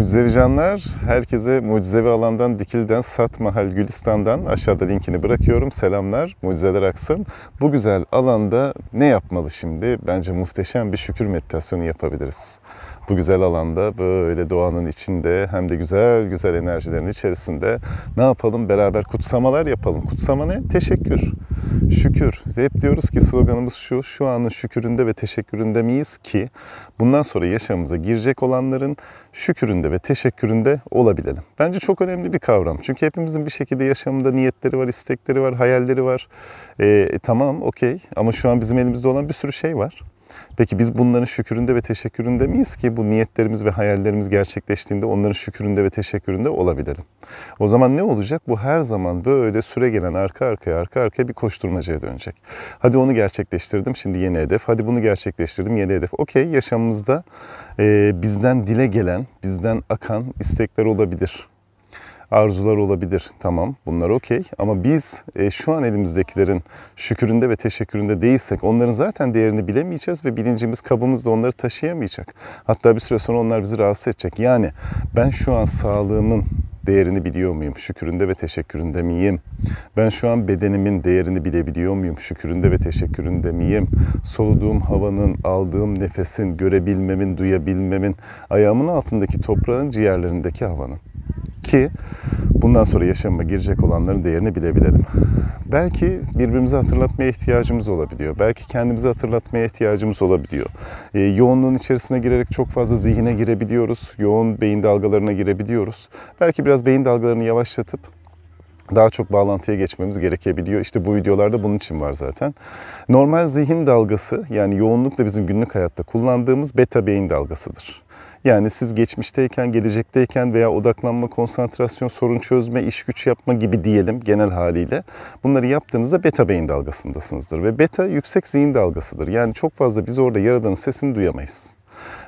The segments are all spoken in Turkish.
Mucizevi canlar, herkese Mucizevi Alandan, Dikil'den, Sat Mahal, Gülistan'dan aşağıda linkini bırakıyorum. Selamlar, mucizeler aksın. Bu güzel alanda ne yapmalı şimdi? Bence muhteşem bir şükür meditasyonu yapabiliriz bu güzel alanda böyle doğanın içinde hem de güzel güzel enerjilerin içerisinde ne yapalım beraber kutsamalar yapalım. Kutsama ne? Teşekkür. Şükür. Hep diyoruz ki sloganımız şu, şu anın şüküründe ve teşekküründe miyiz ki bundan sonra yaşamımıza girecek olanların şüküründe ve teşekküründe olabilelim. Bence çok önemli bir kavram. Çünkü hepimizin bir şekilde yaşamında niyetleri var, istekleri var, hayalleri var. Ee, e, tamam okey ama şu an bizim elimizde olan bir sürü şey var. Peki biz bunların şükründe ve teşekküründe miyiz ki bu niyetlerimiz ve hayallerimiz gerçekleştiğinde onların şükründe ve teşekküründe olabilelim? O zaman ne olacak? Bu her zaman böyle süre gelen arka arkaya arka arkaya bir koşturmacaya dönecek. Hadi onu gerçekleştirdim şimdi yeni hedef. Hadi bunu gerçekleştirdim yeni hedef. Okey yaşamımızda e, bizden dile gelen, bizden akan istekler olabilir arzular olabilir. Tamam bunlar okey ama biz e, şu an elimizdekilerin şüküründe ve teşekküründe değilsek onların zaten değerini bilemeyeceğiz ve bilincimiz kabımızda onları taşıyamayacak. Hatta bir süre sonra onlar bizi rahatsız edecek. Yani ben şu an sağlığımın değerini biliyor muyum? Şüküründe ve teşekküründe miyim? Ben şu an bedenimin değerini bilebiliyor muyum? Şüküründe ve teşekküründe miyim? Soluduğum havanın, aldığım nefesin, görebilmemin, duyabilmemin, ayağımın altındaki toprağın, ciğerlerindeki havanın ki bundan sonra yaşama girecek olanların değerini bilebilelim. Belki birbirimizi hatırlatmaya ihtiyacımız olabiliyor. Belki kendimizi hatırlatmaya ihtiyacımız olabiliyor. E, yoğunluğun içerisine girerek çok fazla zihine girebiliyoruz. Yoğun beyin dalgalarına girebiliyoruz. Belki biraz beyin dalgalarını yavaşlatıp daha çok bağlantıya geçmemiz gerekebiliyor. İşte bu videolarda bunun için var zaten. Normal zihin dalgası yani yoğunlukla bizim günlük hayatta kullandığımız beta beyin dalgasıdır. Yani siz geçmişteyken, gelecekteyken veya odaklanma, konsantrasyon, sorun çözme, iş güç yapma gibi diyelim genel haliyle. Bunları yaptığınızda beta beyin dalgasındasınızdır ve beta yüksek zihin dalgasıdır. Yani çok fazla biz orada yaradanın sesini duyamayız.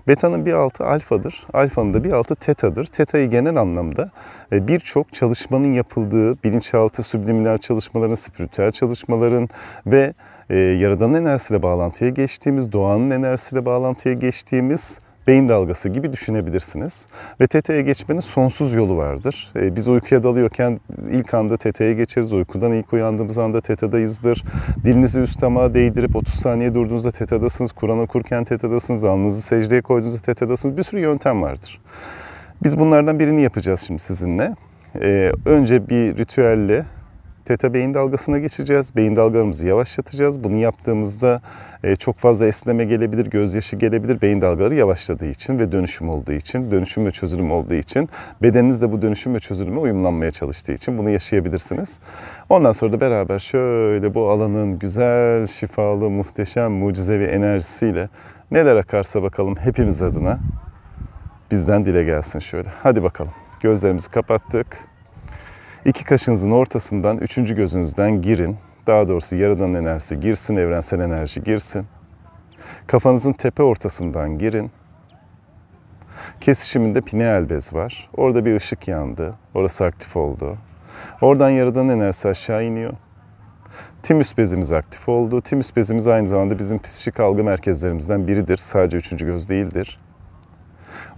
Beta'nın bir altı alfadır. Alfanın da bir altı teta'dır. Teta'yı genel anlamda e, birçok çalışmanın yapıldığı, bilinçaltı subliminal çalışmaların, spiritüel çalışmaların ve e, yaradanın enerjisiyle bağlantıya geçtiğimiz, doğanın enerjisiyle bağlantıya geçtiğimiz beyin dalgası gibi düşünebilirsiniz. Ve TT'ye geçmenin sonsuz yolu vardır. E, biz uykuya dalıyorken ilk anda TT'ye geçeriz. Uykudan ilk uyandığımız anda TT'dayızdır. Dilinizi üst damağa değdirip 30 saniye durduğunuzda TT'dasınız. Kur'an okurken TT'dasınız. Alnınızı secdeye koyduğunuzda TT'dasınız. Bir sürü yöntem vardır. Biz bunlardan birini yapacağız şimdi sizinle. Ee, önce bir ritüelle Teta beyin dalgasına geçeceğiz. Beyin dalgalarımızı yavaşlatacağız. Bunu yaptığımızda e, çok fazla esneme gelebilir, gözyaşı gelebilir. Beyin dalgaları yavaşladığı için ve dönüşüm olduğu için, dönüşüm ve çözülüm olduğu için bedeniniz de bu dönüşüm ve çözülüme uyumlanmaya çalıştığı için bunu yaşayabilirsiniz. Ondan sonra da beraber şöyle bu alanın güzel, şifalı, muhteşem, mucizevi enerjisiyle neler akarsa bakalım hepimiz adına bizden dile gelsin şöyle. Hadi bakalım. Gözlerimizi kapattık. İki kaşınızın ortasından üçüncü gözünüzden girin. Daha doğrusu yaradan enerjisi girsin, evrensel enerji girsin. Kafanızın tepe ortasından girin. Kesişiminde pineal bez var. Orada bir ışık yandı. Orası aktif oldu. Oradan yaradan enerjisi aşağı iniyor. Timüs bezimiz aktif oldu. Timüs bezimiz aynı zamanda bizim psişik algı merkezlerimizden biridir. Sadece üçüncü göz değildir.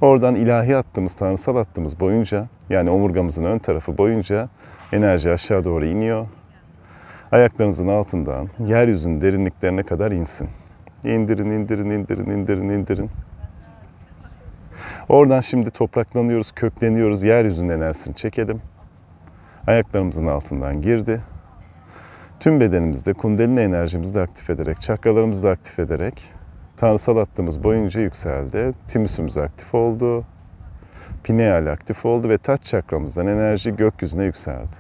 Oradan ilahi attığımız, tanrısal hattımız boyunca yani omurgamızın ön tarafı boyunca enerji aşağı doğru iniyor. Ayaklarınızın altından yeryüzünün derinliklerine kadar insin. İndirin, indirin, indirin, indirin, indirin. Oradan şimdi topraklanıyoruz, kökleniyoruz, yeryüzünün enerjisini çekelim. Ayaklarımızın altından girdi. Tüm bedenimizde kundalini enerjimizi de aktif ederek, çakralarımızı da aktif ederek tanrısal hattımız boyunca yükseldi. Timüsümüz aktif oldu. Pineal aktif oldu ve taç çakramızdan enerji gökyüzüne yükseldi.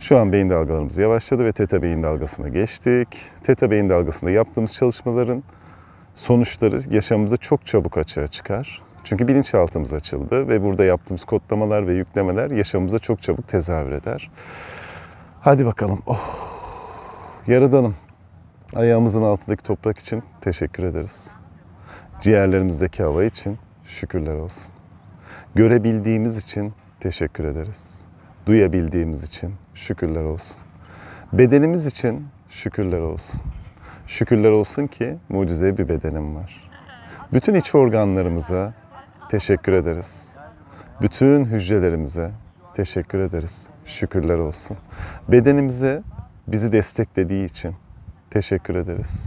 Şu an beyin dalgalarımız yavaşladı ve teta beyin dalgasına geçtik. Teta beyin dalgasında yaptığımız çalışmaların sonuçları yaşamımızda çok çabuk açığa çıkar. Çünkü bilinçaltımız açıldı ve burada yaptığımız kodlamalar ve yüklemeler yaşamımıza çok çabuk tezahür eder. Hadi bakalım. Oh. Yaradanım Ayağımızın altındaki toprak için teşekkür ederiz. Ciğerlerimizdeki hava için şükürler olsun. Görebildiğimiz için teşekkür ederiz. Duyabildiğimiz için şükürler olsun. Bedenimiz için şükürler olsun. Şükürler olsun ki mucize bir bedenim var. Bütün iç organlarımıza teşekkür ederiz. Bütün hücrelerimize teşekkür ederiz. Şükürler olsun. Bedenimize bizi desteklediği için, teşekkür ederiz.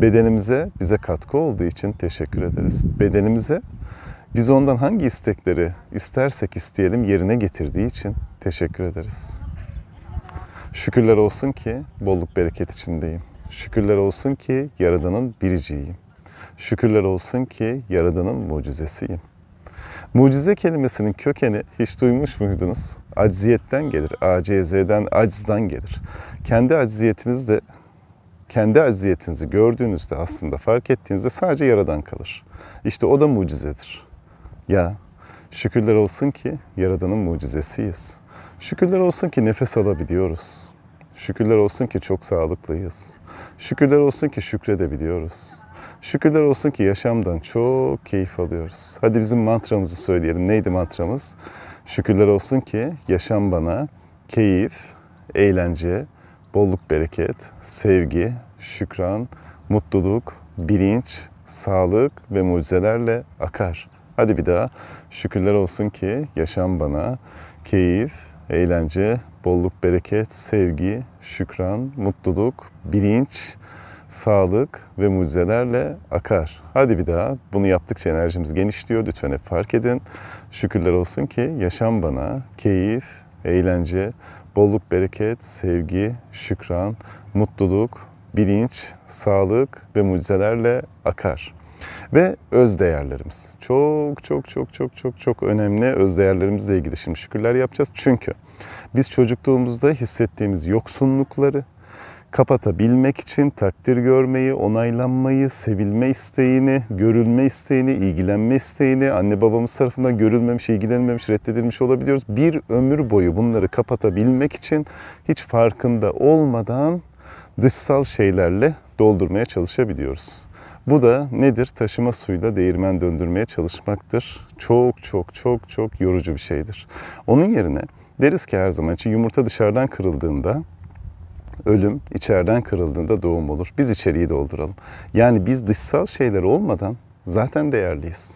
Bedenimize bize katkı olduğu için teşekkür ederiz. Bedenimize biz ondan hangi istekleri istersek isteyelim yerine getirdiği için teşekkür ederiz. Şükürler olsun ki bolluk bereket içindeyim. Şükürler olsun ki Yaradan'ın biriciyim. Şükürler olsun ki Yaradan'ın mucizesiyim. Mucize kelimesinin kökeni hiç duymuş muydunuz? Acziyetten gelir. ACZ'den, aczdan gelir. Kendi acziyetinizle kendi aziyetinizi gördüğünüzde aslında fark ettiğinizde sadece yaradan kalır. İşte o da mucizedir. Ya şükürler olsun ki yaradanın mucizesiyiz. Şükürler olsun ki nefes alabiliyoruz. Şükürler olsun ki çok sağlıklıyız. Şükürler olsun ki şükredebiliyoruz. Şükürler olsun ki yaşamdan çok keyif alıyoruz. Hadi bizim mantramızı söyleyelim. Neydi mantramız? Şükürler olsun ki yaşam bana keyif, eğlence, bolluk bereket, sevgi, şükran, mutluluk, bilinç, sağlık ve mucizelerle akar. Hadi bir daha şükürler olsun ki yaşam bana keyif, eğlence, bolluk, bereket, sevgi, şükran, mutluluk, bilinç, sağlık ve mucizelerle akar. Hadi bir daha bunu yaptıkça enerjimiz genişliyor. Lütfen hep fark edin. Şükürler olsun ki yaşam bana keyif, eğlence, bolluk, bereket, sevgi, şükran, mutluluk, bilinç, sağlık ve mucizelerle akar. Ve öz değerlerimiz. Çok çok çok çok çok çok önemli öz değerlerimizle ilgili şimdi şükürler yapacağız. Çünkü biz çocukluğumuzda hissettiğimiz yoksunlukları, kapatabilmek için takdir görmeyi, onaylanmayı, sevilme isteğini, görülme isteğini, ilgilenme isteğini, anne babamız tarafından görülmemiş, ilgilenmemiş, reddedilmiş olabiliyoruz. Bir ömür boyu bunları kapatabilmek için hiç farkında olmadan dışsal şeylerle doldurmaya çalışabiliyoruz. Bu da nedir? Taşıma suyla değirmen döndürmeye çalışmaktır. Çok çok çok çok yorucu bir şeydir. Onun yerine deriz ki her zaman için yumurta dışarıdan kırıldığında ölüm içeriden kırıldığında doğum olur. Biz içeriği dolduralım. Yani biz dışsal şeyler olmadan zaten değerliyiz.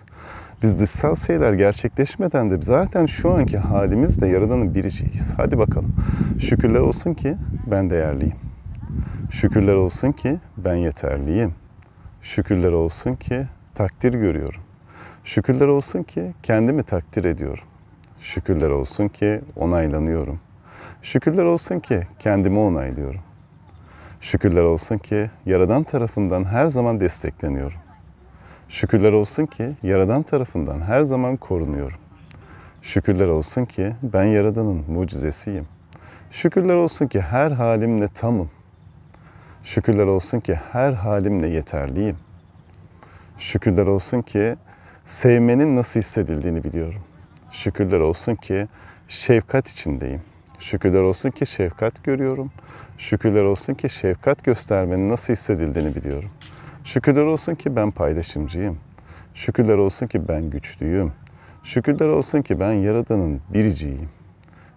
Biz dışsal şeyler gerçekleşmeden de zaten şu anki halimizle Yaradan'ın biriciyiz. Hadi bakalım. Şükürler olsun ki ben değerliyim. Şükürler olsun ki ben yeterliyim. Şükürler olsun ki takdir görüyorum. Şükürler olsun ki kendimi takdir ediyorum. Şükürler olsun ki onaylanıyorum. Şükürler olsun ki kendimi onaylıyorum. Şükürler olsun ki Yaradan tarafından her zaman destekleniyorum. Şükürler olsun ki Yaradan tarafından her zaman korunuyorum. Şükürler olsun ki ben Yaradan'ın mucizesiyim. Şükürler olsun ki her halimle tamım. Şükürler olsun ki her halimle yeterliyim. Şükürler olsun ki sevmenin nasıl hissedildiğini biliyorum. Şükürler olsun ki şefkat içindeyim.'' Şükürler olsun ki şefkat görüyorum. Şükürler olsun ki şefkat göstermenin nasıl hissedildiğini biliyorum. Şükürler olsun ki ben paylaşımcıyım. Şükürler olsun ki ben güçlüyüm. Şükürler olsun ki ben Yaradan'ın biriciyim.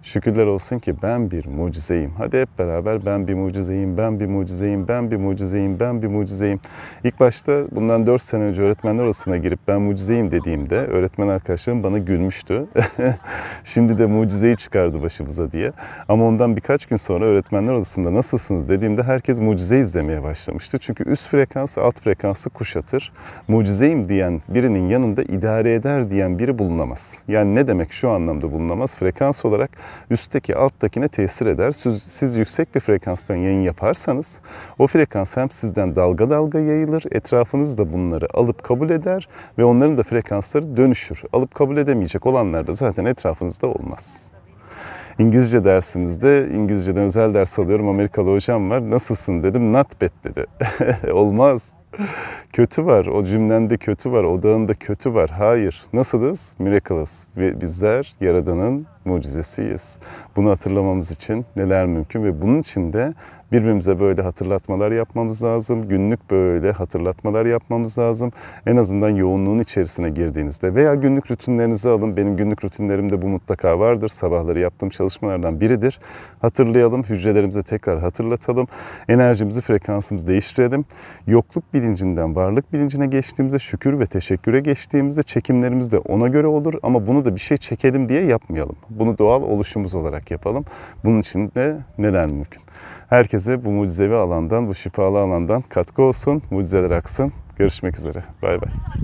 Şükürler olsun ki ben bir mucizeyim. Hadi hep beraber ben bir mucizeyim, ben bir mucizeyim, ben bir mucizeyim, ben bir mucizeyim. İlk başta bundan 4 sene önce öğretmenler odasına girip ben mucizeyim dediğimde öğretmen arkadaşlarım bana gülmüştü. Şimdi de mucizeyi çıkardı başımıza diye. Ama ondan birkaç gün sonra öğretmenler odasında nasılsınız dediğimde herkes mucizeyiz demeye başlamıştı. Çünkü üst frekansı alt frekansı kuşatır. Mucizeyim diyen birinin yanında idare eder diyen biri bulunamaz. Yani ne demek şu anlamda bulunamaz? Frekans olarak üstteki alttakine tesir eder. Siz, siz yüksek bir frekanstan yayın yaparsanız o frekans hem sizden dalga dalga yayılır, etrafınız da bunları alıp kabul eder ve onların da frekansları dönüşür. Alıp kabul edemeyecek olanlar da zaten etrafınızda olmaz. İngilizce dersimizde İngilizceden özel ders alıyorum. Amerikalı hocam var. Nasılsın dedim. Not bad dedi. Olmaz kötü var. O cümlende kötü var. Odağında kötü var. Hayır. Nasılız? Miracle'ız. Ve bizler Yaradan'ın mucizesiyiz. Bunu hatırlamamız için neler mümkün ve bunun için de birbirimize böyle hatırlatmalar yapmamız lazım. Günlük böyle hatırlatmalar yapmamız lazım. En azından yoğunluğun içerisine girdiğinizde veya günlük rutinlerinizi alın. Benim günlük rutinlerimde bu mutlaka vardır. Sabahları yaptığım çalışmalardan biridir. Hatırlayalım, hücrelerimize tekrar hatırlatalım. Enerjimizi, frekansımızı değiştirelim. Yokluk bilincinden varlık bilincine geçtiğimizde, şükür ve teşekküre geçtiğimizde çekimlerimiz de ona göre olur. Ama bunu da bir şey çekelim diye yapmayalım. Bunu doğal oluşumuz olarak yapalım. Bunun için de neler mümkün? Herkese bu mucizevi alandan, bu şifalı alandan katkı olsun, mucizeler aksın. Görüşmek üzere. Bay bay.